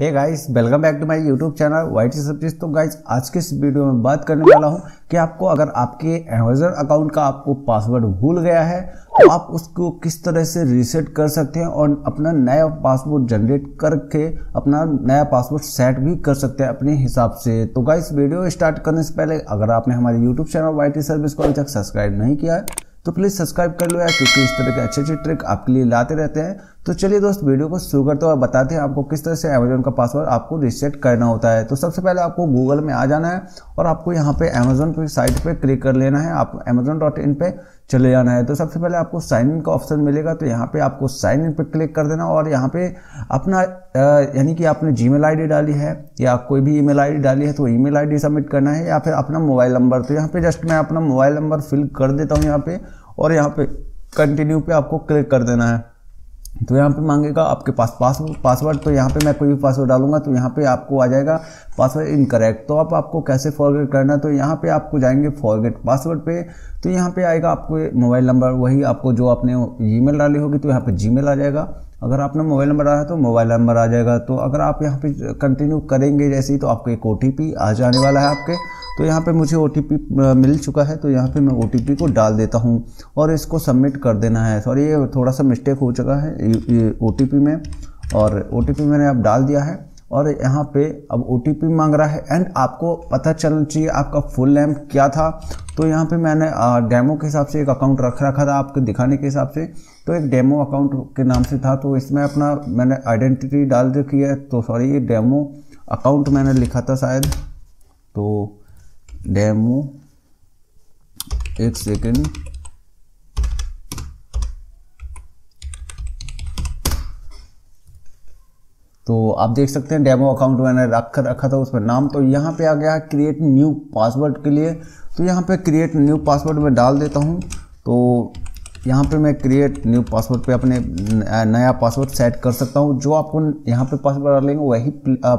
ये guys welcome back to my YouTube channel white सब्जी तो गाइस आज के इस वीडियो में बात करने वाला हूँ कि आपको अगर आपके एमेजन अकाउंट का आपको पासवर्ड भूल गया है तो आप उसको किस तरह से रीसेट कर सकते हैं और अपना नया पासवर्ड जनरेट करके अपना नया पासवर्ड सेट भी कर सकते हैं अपने हिसाब से तो गाइस वीडियो स्टार्ट करने से पहले अगर आपने हमारे यूट्यूब चैनल वाई सर्विस को अभी तक सब्सक्राइब नहीं किया है तो प्लीज़ सब्सक्राइब कर लो यार क्योंकि इस तरह के अच्छे अच्छे ट्रिक आपके लिए लाते रहते हैं तो चलिए दोस्त वीडियो को शुरू करते हुए बताते हैं आपको किस तरह से अमेजोन का पासवर्ड आपको रिसेट करना होता है तो सबसे पहले आपको गूगल में आ जाना है और आपको यहाँ पे अमेजोन की साइट पे क्लिक कर लेना है आप अमेजोन डॉट इन पर चले जाना है तो सबसे पहले आपको साइन इन का ऑप्शन मिलेगा तो यहाँ पे आपको साइन इन पे क्लिक कर देना और यहाँ पे अपना यानी कि आपने जी मेल डाली है या कोई भी ई मेल डाली है तो ई मेल सबमिट करना है या फिर अपना मोबाइल नंबर तो यहाँ पे जस्ट मैं अपना मोबाइल नंबर फिल कर देता हूँ यहाँ पे और यहाँ पे कंटिन्यू पे आपको क्लिक कर देना है तो यहाँ पे मांगेगा आपके पास पास पासवर्ड तो यहाँ पे मैं कोई भी पासवर्ड डालूंगा तो यहाँ पे आपको आ जाएगा पासवर्ड इनकरेक्ट तो आप आपको कैसे फॉरगेट करना है तो यहाँ पे आपको जाएंगे फॉरगेट पासवर्ड पे तो यहाँ पे आएगा आपको मोबाइल नंबर वही आपको जो आपने ई डाली होगी तो यहाँ पे जी आ जाएगा अगर आपने मोबाइल नंबर डाला तो मोबाइल नंबर आ जाएगा तो अगर आप यहाँ पर कंटिन्यू करेंगे जैसे ही तो आपको एक ओ आ जाने वाला है आपके तो यहाँ पे मुझे ओ मिल चुका है तो यहाँ पे मैं ओ को डाल देता हूँ और इसको सबमिट कर देना है सॉरी ये थोड़ा सा मिस्टेक हो चुका है ये ओ में और ओ मैंने अब डाल दिया है और यहाँ पे अब ओ मांग रहा है एंड आपको पता चलना चाहिए आपका फुल नेम क्या था तो यहाँ पे मैंने डेमो के हिसाब से एक अकाउंट रख रखा था आपको दिखाने के हिसाब से तो एक डेमो अकाउंट के नाम से था तो इसमें अपना मैंने आइडेंटिटी डाल रखी है तो सॉरी ये डेमो अकाउंट मैंने लिखा था शायद तो डेमो एक सेकेंड तो आप देख सकते हैं डेमो अकाउंट मैंने रख रखा था उसमें नाम तो यहाँ पे आ गया है क्रिएट न्यू पासवर्ड के लिए तो यहाँ पे क्रिएट न्यू पासवर्ड में डाल देता हूँ तो यहाँ पे मैं क्रिएट न्यू पासवर्ड पे अपने नया पासवर्ड सेट कर सकता हूँ जो आपको यहाँ पे पासवर्ड डालेंगे वही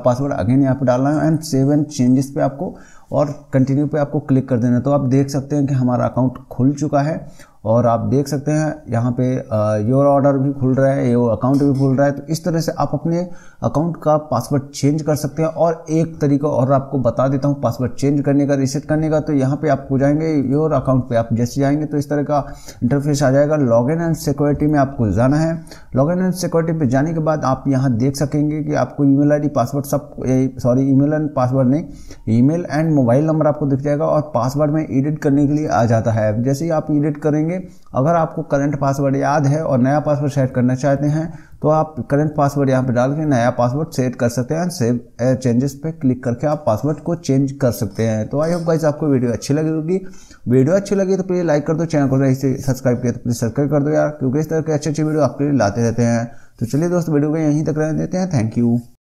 पासवर्ड अगेन यहाँ पे डालना है एंड सेवन चेंजेस पे आपको और कंटिन्यू पे आपको क्लिक कर देना तो आप देख सकते हैं कि हमारा अकाउंट खुल चुका है और आप देख सकते हैं यहाँ पे योर ऑर्डर भी खुल रहा है योर अकाउंट भी खुल रहा है तो इस तरह से आप अपने अकाउंट का पासवर्ड चेंज कर सकते हैं और एक तरीका और आपको बता देता हूँ पासवर्ड चेंज करने का रिसेट करने का तो यहाँ पे आपको जाएंगे योर अकाउंट पे आप जैसे जाएंगे तो इस तरह का इंटरफेस आ जाएगा इन एंड सिक्योरिटी में आपको जाना है इन एंड सिक्योरिटी पर जाने के बाद आप यहाँ देख सकेंगे कि आपको ई मेल पासवर्ड सब सॉरी मेल एंड पासवर्ड नहीं मेल एंड मोबाइल नंबर आपको दिख जाएगा और पासवर्ड में एडिट करने के लिए आ जाता है जैसे ही आप एडिट करेंगे करेंगे अगर आपको करंट पासवर्ड याद है और नया पासवर्ड सेट करना चाहते हैं तो आप करंट पासवर्ड यहाँ पर डाल के नया पासवर्ड सेट कर सकते हैं सेव चेंजेस पे क्लिक करके आप पासवर्ड को चेंज कर सकते हैं तो आई होप गाइज आपको वीडियो अच्छी लगी होगी वीडियो अच्छी लगी तो प्लीज़ लाइक कर दो चैनल को सब्सक्राइब किया तो प्लीज़ सब्सक्राइब कर दो यार क्योंकि इस तरह के अच्छे अच्छे वीडियो आपके लिए लाते रहते हैं तो चलिए दोस्तों वीडियो को यहीं तक रहने देते हैं थैंक यू